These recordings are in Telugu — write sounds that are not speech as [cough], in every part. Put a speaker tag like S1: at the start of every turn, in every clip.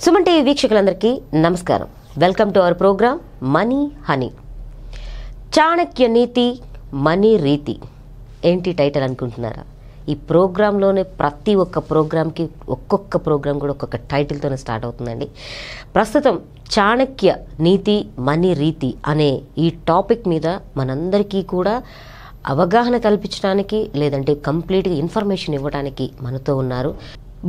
S1: సుమన్ టీవీ వీక్షకులందరికీ నమస్కారం welcome to our programme money honey Chanakya Niti money రీతి ఏంటి టైటిల్ అనుకుంటున్నారా ఈ ప్రోగ్రాంలోనే ప్రతి ఒక్క ప్రోగ్రాంకి ఒక్కొక్క ప్రోగ్రాం కూడా ఒక్కొక్క టైటిల్తోనే స్టార్ట్ అవుతుందండి ప్రస్తుతం చాణక్య నీతి మనీ రీతి అనే ఈ టాపిక్ మీద మనందరికీ కూడా అవగాహన కల్పించడానికి లేదంటే కంప్లీట్గా ఇన్ఫర్మేషన్ ఇవ్వడానికి మనతో ఉన్నారు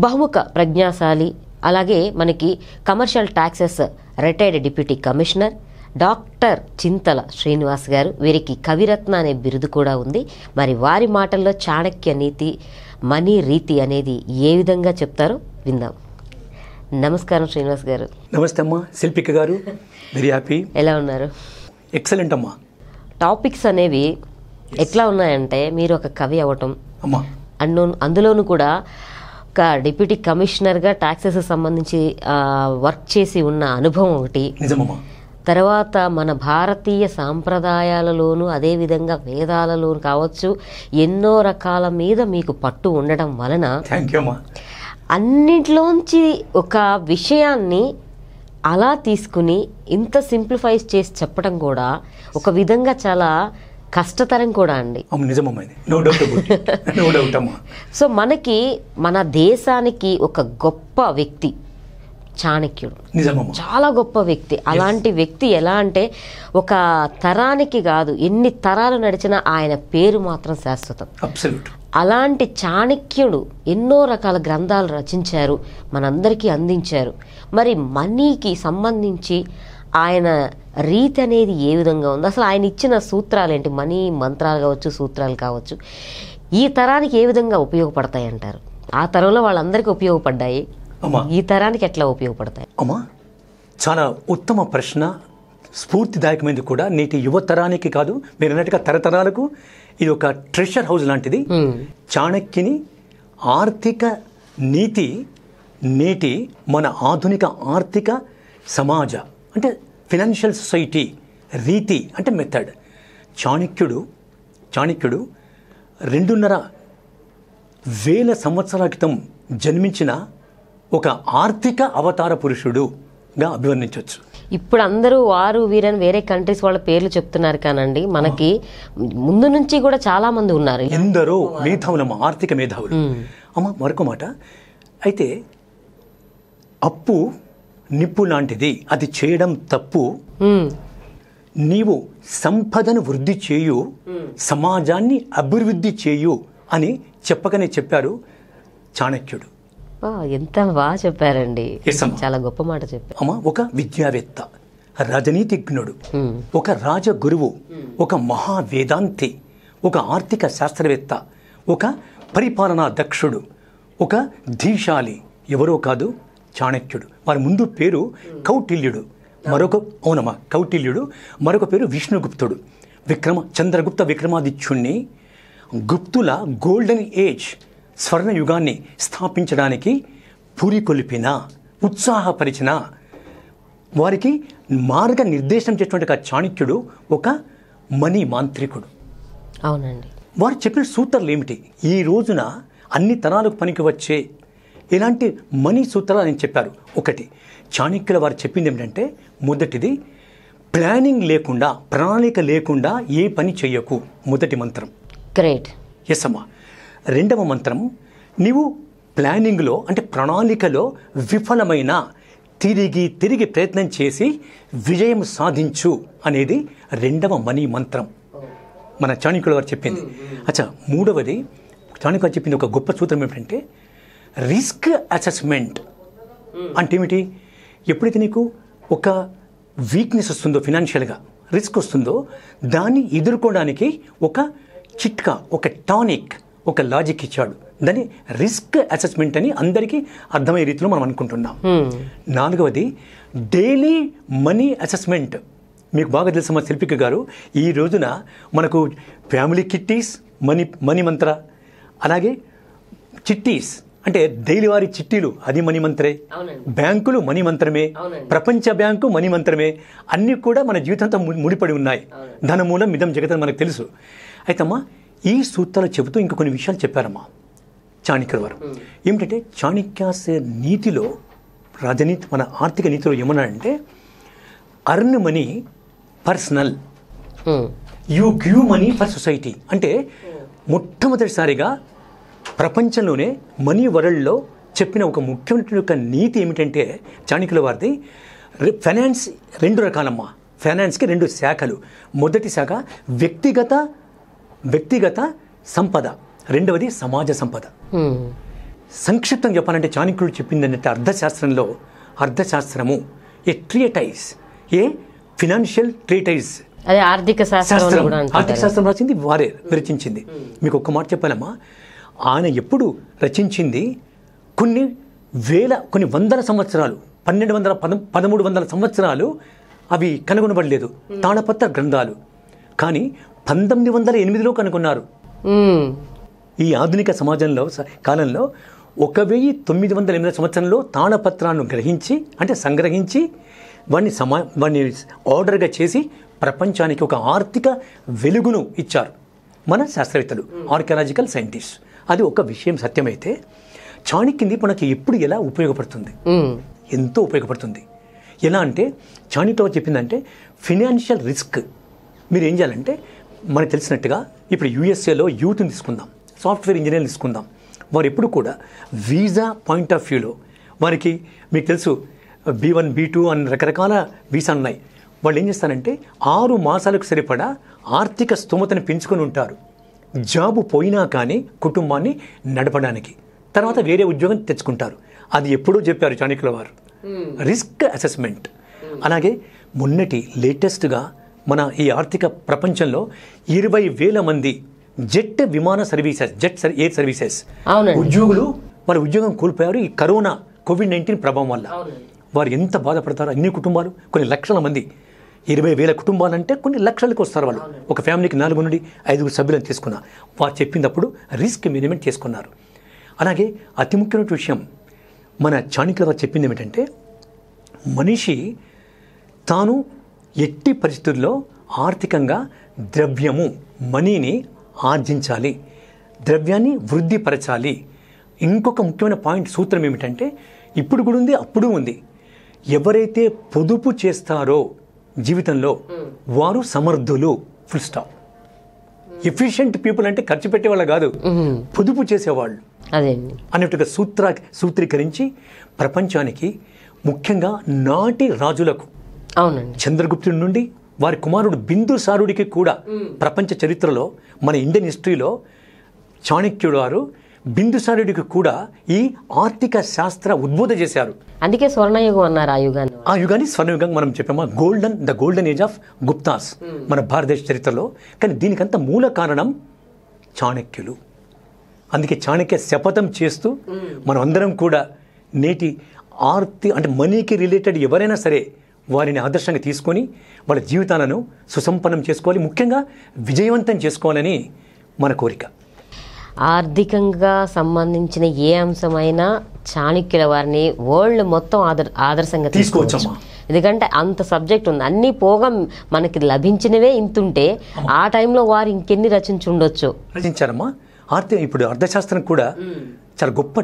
S1: బహుముఖ ప్రజ్ఞాశాలి అలాగే మనకి commercial taxes retired deputy commissioner doctor Chintala Srinivas గారు వీరికి కవిరత్న అనే బిరుదు కూడా ఉంది మరి వారి మాటల్లో చాణక్య నీతి మనీ రీతి అనేది ఏ విధంగా చెప్తారో విందాం నమస్కారం శ్రీనివాస్ గారు నమస్తే అమ్మా శిల్పిక గారు వెరీ హ్యాపీ ఎలా ఉన్నారు ఎక్సలెంట్ అమ్మా టాపిక్స్ అనేవి ఎట్లా ఉన్నాయంటే మీరు ఒక కవి అవ్వటం అమ్మా అండ్ అందులోనూ కూడా ఒక డిప్యూటీ కమిషనర్గా ట్యాక్సెస్ సంబంధించి వర్క్ చేసి ఉన్న అనుభవం ఒకటి తర్వాత మన భారతీయ సాంప్రదాయాలలోనూ అదేవిధంగా వేదాలలోను కావచ్చు ఎన్నో రకాల మీద మీకు పట్టు ఉండడం వలన అన్నిట్లోంచి ఒక విషయాన్ని అలా తీసుకుని ఇంత సింప్లిఫైస్ చేసి చెప్పడం కూడా ఒక విధంగా చాలా కష్టతరం కూడా అండి సో [laughs] మనకి మన దేశానికి ఒక గొప్ప వ్యక్తి చాణక్యుడు చాలా గొప్ప వ్యక్తి అలాంటి వ్యక్తి ఎలా అంటే ఒక తరానికి కాదు ఎన్ని తరాలు నడిచినా ఆయన పేరు మాత్రం శాశ్వతం అలాంటి చాణక్యుడు ఎన్నో రకాల గ్రంథాలు రచించారు మనందరికీ అందించారు మరి మనీకి సంబంధించి ఆయన రీతి అనేది ఏ విధంగా ఉందో అసలు ఆయన ఇచ్చిన సూత్రాలు ఏంటి మనీ మంత్రాలు కావచ్చు సూత్రాలు కావచ్చు ఈ తరానికి ఏ విధంగా ఉపయోగపడతాయి అంటారు ఆ తరంలో వాళ్ళందరికీ ఉపయోగపడ్డాయి ఈ తరానికి ఎట్లా ఉపయోగపడతాయి అమ్మా
S2: చాలా ఉత్తమ ప్రశ్న స్ఫూర్తిదాయకమైనది కూడా నేటి యువతరానికి కాదు మీరు అన్నట్టుగా తరతరాలకు ఇది ఒక ట్రెషర్ హౌస్ లాంటిది చాణక్యని ఆర్థిక నీతి నేటి మన ఆధునిక ఆర్థిక సమాజ అంటే ఫినాన్షియల్ సొసైటీ రీతి అంటే మెథడ్ చాణక్యుడు చాణక్యుడు రెండున్నర వేల సంవత్సరాల క్రితం జన్మించిన ఒక ఆర్థిక అవతార పురుషుడుగా
S1: అభివర్ణించవచ్చు ఇప్పుడు అందరూ వారు వీరని వేరే కంట్రీస్ వాళ్ళ పేర్లు చెప్తున్నారు కానండి మనకి ముందు నుంచి కూడా చాలా మంది ఉన్నారు ఎందరో మేధావులమ్మ ఆర్థిక మేధావులు అమ్మ మరొక మాట అయితే అప్పు
S2: నిప్పు లాంటిది అది చేయడం తప్పు నీవు సంపదను వృద్ధి చేయు సమాజాన్ని అభివృద్ధి చేయు అని చెప్పకనే చెప్పారు చాణక్యుడు
S1: ఎంత బాగా చెప్పారండి
S2: చాలా గొప్ప మాట చెప్పారు అమ్మా ఒక విద్యావేత్త రాజనీతిజ్ఞుడు ఒక రాజగురువు ఒక మహావేదాంతి ఒక ఆర్థిక శాస్త్రవేత్త ఒక పరిపాలనా దక్షుడు ఒక ధీశాలి ఎవరో కాదు చాణక్యుడు వారి ముందు పేరు కౌటిల్యుడు మరొక అవునమ్మా కౌటిల్యుడు మరొక పేరు విష్ణుగుప్తుడు విక్రమ చంద్రగుప్త విక్రమాదిత్యుణ్ణి గుప్తుల గోల్డెన్ ఏజ్ స్వర్ణయుగాన్ని స్థాపించడానికి పూరికొలిపిన ఉత్సాహపరిచిన వారికి మార్గ నిర్దేశం చేసినటువంటి చాణక్యుడు ఒక మనీ మాంత్రికుడు అవునండి వారు చెప్పిన సూత్రాలు ఏమిటి ఈ రోజున అన్ని తరాలకు పనికి వచ్చే ఇలాంటి మనీ సూత్రాలు అని చెప్పారు ఒకటి చాణక్యుల వారు చెప్పింది ఏమిటంటే మొదటిది ప్లానింగ్ లేకుండా ప్రణాళిక లేకుండా ఏ పని చేయకు మొదటి మంత్రం గ్రేట్ ఎస్ అమ్మా రెండవ మంత్రం నీవు ప్లానింగ్లో అంటే ప్రణాళికలో విఫలమైన తిరిగి తిరిగి ప్రయత్నం చేసి విజయం సాధించు అనేది రెండవ మనీ మంత్రం మన చాణికుల వారు చెప్పింది hmm, hmm. అచ్చా మూడవది చాణికులు చెప్పింది ఒక గొప్ప సూత్రం ఏమిటంటే రిస్క్ అసెస్మెంట్ hmm. అంటే ఏమిటి ఎప్పుడైతే నీకు ఒక వీక్నెస్ వస్తుందో ఫినాన్షియల్గా రిస్క్ వస్తుందో దాన్ని ఎదుర్కోవడానికి ఒక చిట్కా ఒక టానిక్ ఒక లాజిక్ ఇచ్చాడు దాన్ని రిస్క్ అసెస్మెంట్ అని అందరికీ అర్థమయ్యే రీతిలో మనం అనుకుంటున్నాం hmm. నాలుగవది డైలీ మనీ అసెస్మెంట్ మీకు బాగా తెలుసు మన శిల్పిక గారు ఈ రోజున మనకు ఫ్యామిలీ కిట్టీస్ మనీ మనీ మంత్ర అలాగే చిట్టీస్ అంటే డైలీవారీ చిట్టీలు అది మనీ బ్యాంకులు మనీ మంత్రమే ప్రపంచ బ్యాంకు మనీ మంత్రమే అన్నీ కూడా మన జీవితంతో ముడిపడి ఉన్నాయి ధనమూలం మిదం జగతని మనకు తెలుసు అమ్మా ఈ సూత్రాలు చెబుతూ ఇంక కొన్ని విషయాలు చెప్పారమ్మా చాణిక్యుల వారు ఏమిటంటే చాణిక్యాస నీతిలో రాజనీతి మన ఆర్థిక నీతిలో ఏమన్నాడంటే earn money personal you give money for society అంటే మొట్టమొదటిసారిగా ప్రపంచంలోనే మనీ వరల్డ్లో చెప్పిన ఒక ముఖ్యమైన యొక్క నీతి ఏమిటంటే చాణికుల వారిది ఫైనాన్స్ రెండు రకాలమ్మా ఫైనాన్స్కి రెండు శాఖలు మొదటి శాఖ వ్యక్తిగత వ్యక్తిగత సంపద రెండవది సమాజ సంపద సంక్షిప్తం చెప్పాలంటే చాణక్యుడు చెప్పిందంటే అర్థశాస్త్రంలో అర్థశాస్త్రము ఏ ట్రియటైజ్ ఏ ఫినాన్షియల్ ట్రియటైజ్
S1: అదే ఆర్థిక శాస్త్రం ఆర్థిక శాస్త్రం
S2: రాసింది వారే విరచించింది మీకు ఒక్క మాట చెప్పాలమ్మా ఆయన ఎప్పుడు రచించింది కొన్ని వేల కొన్ని వందల సంవత్సరాలు పన్నెండు వందల పద పదమూడు వందల సంవత్సరాలు అవి కనుగొనబడలేదు తాళపత్ర గ్రంథాలు కానీ పంతొమ్మిది వందల ఎనిమిదిలో కనుగొన్నారు ఈ ఆధునిక సమాజంలో కాలంలో ఒక వెయ్యి తొమ్మిది వందల ఎనిమిది సంవత్సరంలో తాళపత్రాలను గ్రహించి అంటే సంగ్రహించి వాడిని సమా వాడిని ఆర్డర్గా చేసి ప్రపంచానికి ఒక ఆర్థిక వెలుగును ఇచ్చారు మన శాస్త్రవేత్తలు ఆర్కియాలజికల్ సైంటిస్ట్ అది ఒక విషయం సత్యమైతే చాణక్య మనకి ఎప్పుడు ఎలా ఉపయోగపడుతుంది ఎంతో ఉపయోగపడుతుంది ఎలా అంటే చాణిక్యలో చెప్పిందంటే ఫినాన్షియల్ రిస్క్ మీరు ఏం చేయాలంటే మనకు తెలిసినట్టుగా ఇప్పుడు యూఎస్ఏలో యూత్ని తీసుకుందాం సాఫ్ట్వేర్ ఇంజనీర్ని తీసుకుందాం వారు ఎప్పుడు కూడా వీసా పాయింట్ ఆఫ్ వ్యూలో వారికి మీకు తెలుసు బీ వన్ బీ టూ అని రకరకాల వీసా ఉన్నాయి వాళ్ళు ఏం చేస్తారంటే ఆరు మాసాలకు సరిపడా ఆర్థిక స్థోమతను పెంచుకొని ఉంటారు జాబు పోయినా కానీ కుటుంబాన్ని నడపడానికి తర్వాత వేరే ఉద్యోగం తెచ్చుకుంటారు అది ఎప్పుడూ చెప్పారు చాణక్యుల వారు రిస్క్ hmm. అసెస్మెంట్ అలాగే మొన్నటి లేటెస్ట్గా మన ఈ ఆర్థిక ప్రపంచంలో ఇరవై వేల మంది జెట్ విమాన సర్వీసెస్ జెట్ ఎయిర్ సర్వీసెస్ ఉద్యోగులు వారి ఉద్యోగం కోల్పోయారు ఈ కరోనా కోవిడ్ నైన్టీన్ ప్రభావం వల్ల వారు ఎంత బాధపడతారు అన్ని కుటుంబాలు కొన్ని లక్షల మంది ఇరవై వేల కుటుంబాలంటే కొన్ని లక్షలకు వస్తారు వాళ్ళు ఒక ఫ్యామిలీకి నాలుగు నుండి ఐదుగురు సభ్యులను తీసుకున్నా వారు చెప్పినప్పుడు రిస్క్ మేనేజ్మెంట్ చేసుకున్నారు అలాగే అతి ముఖ్యమైన విషయం మన చాణిక్యుల వారు చెప్పింది ఏమిటంటే మనిషి తాను ఎట్టి పరిస్థితుల్లో ఆర్థికంగా ద్రవ్యము మనీని ఆర్జించాలి ద్రవ్యాన్ని వృద్ధిపరచాలి ఇంకొక ముఖ్యమైన పాయింట్ సూత్రం ఏమిటంటే ఇప్పుడు కూడా ఉంది అప్పుడు ఉంది ఎవరైతే పొదుపు చేస్తారో జీవితంలో వారు సమర్థులు ఫుల్ స్టాప్ ఎఫిషియంట్ పీపుల్ అంటే ఖర్చు పెట్టేవాళ్ళు కాదు పొదుపు చేసేవాళ్ళు అన్నట్టుగా సూత్ర సూత్రీకరించి ప్రపంచానికి ముఖ్యంగా నాటి రాజులకు అవునండి చంద్రగుప్తుడి నుండి వారి కుమారుడు బిందుసారుడికి కూడా ప్రపంచ చరిత్రలో మన ఇండియన్ హిస్టరీలో చాణక్యుడు వారు బిందుసారుడికి కూడా ఈ ఆర్థిక శాస్త్ర ఉద్బోధ చేశారు
S1: అందుకే స్వర్ణయుగం అన్నారు ఆ యుగాన్ని
S2: ఆ యుగాన్ని స్వర్ణయుగం మనం చెప్పామా golden the golden age of Guptas మన భారతదేశ చరిత్రలో కానీ దీనికంత మూల కారణం చాణక్యులు అందుకే చాణక్య శపథం చేస్తూ hmm. మనం అందరం కూడా నేటి ఆర్తి అంటే మనీకి రిలేటెడ్ ఎవరైనా సరే వారిని ఆదర్శంగా తీసుకొని వాళ్ళ జీవితాలను సుసంపన్నం చేసుకోవాలి ముఖ్యంగా విజయవంతం చేసుకోవాలని మన కోరిక
S1: ఆర్థికంగా సంబంధించిన ఏ అంశమైనా చాణక్యుల వారిని వరల్డ్ మొత్తం ఆదర్ ఆదర్శంగా తీసుకోవచ్చు ఎందుకంటే అంత సబ్జెక్ట్ ఉంది అన్ని పోగా మనకి లభించినవే ఇంతుంటే ఆ టైంలో వారు ఇంకెన్ని రచించి ఉండొచ్చు రచించారమ్మా ఆర్థిక ఇప్పుడు అర్థశాస్త్రం
S2: కూడా చాలా గొప్ప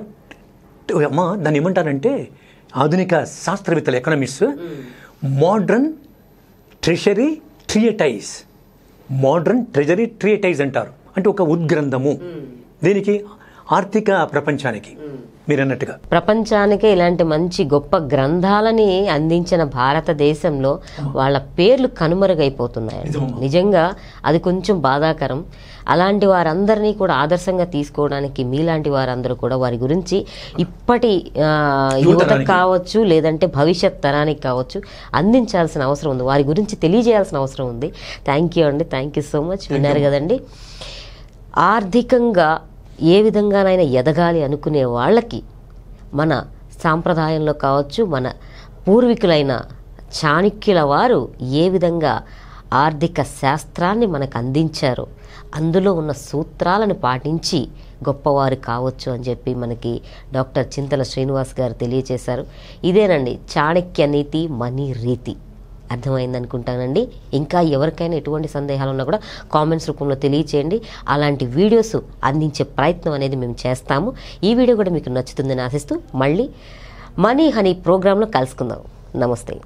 S2: అమ్మా దాన్ని ఏమంటారంటే ఆధునిక శాస్త్రవేత్తలు economics modern treasury treatise modern treasury treatise అంటారు అంటే ఒక ఉద్గ్రంథము దీనికి ఆర్థిక ప్రపంచానికి మీరన్నట్టుగా
S1: ప్రపంచానికే ఇలాంటి మంచి గొప్ప గ్రంథాలని అందించిన భారతదేశంలో వాళ్ళ పేర్లు కనుమరుగైపోతున్నాయి నిజంగా అది కొంచెం బాధాకరం అలాంటి వారందరినీ కూడా ఆదర్శంగా తీసుకోవడానికి మీలాంటి వారందరూ కూడా వారి గురించి ఇప్పటి యువత కావచ్చు లేదంటే భవిష్యత్ తరానికి కావచ్చు అందించాల్సిన అవసరం ఉంది వారి గురించి తెలియజేయాల్సిన అవసరం ఉంది థ్యాంక్ యూ అండి థ్యాంక్ యూ సో మచ్ విన్నారు కదండి ఆర్థికంగా ఏ విధంగానైనా ఎదగాలి అనుకునే వాళ్ళకి మన సాంప్రదాయంలో కావచ్చు మన పూర్వీకులైన చాణిక్యుల వారు ఏ విధంగా ఆర్థిక శాస్త్రాన్ని మనకు అందించారు అందులో ఉన్న సూత్రాలను పాటించి గొప్పవారు కావచ్చు అని చెప్పి మనకి డాక్టర్ చింతల శ్రీనివాస్ గారు తెలియచేశారు ఇదేనండి చాణక్య నీతి మనీ రీతి అర్థమైంది అనుకుంటానండి ఇంకా ఎవరికైనా ఎటువంటి సందేహాలు ఉన్నా కూడా కామెంట్స్ రూపంలో తెలియచేయండి అలాంటి వీడియోస్ అందించే ప్రయత్నం అనేది మేము చేస్తాము ఈ వీడియో కూడా మీకు నచ్చుతుందని ఆశిస్తూ మళ్ళీ మనీ హనీ ప్రోగ్రాంలో కలుసుకుందాం నమస్తే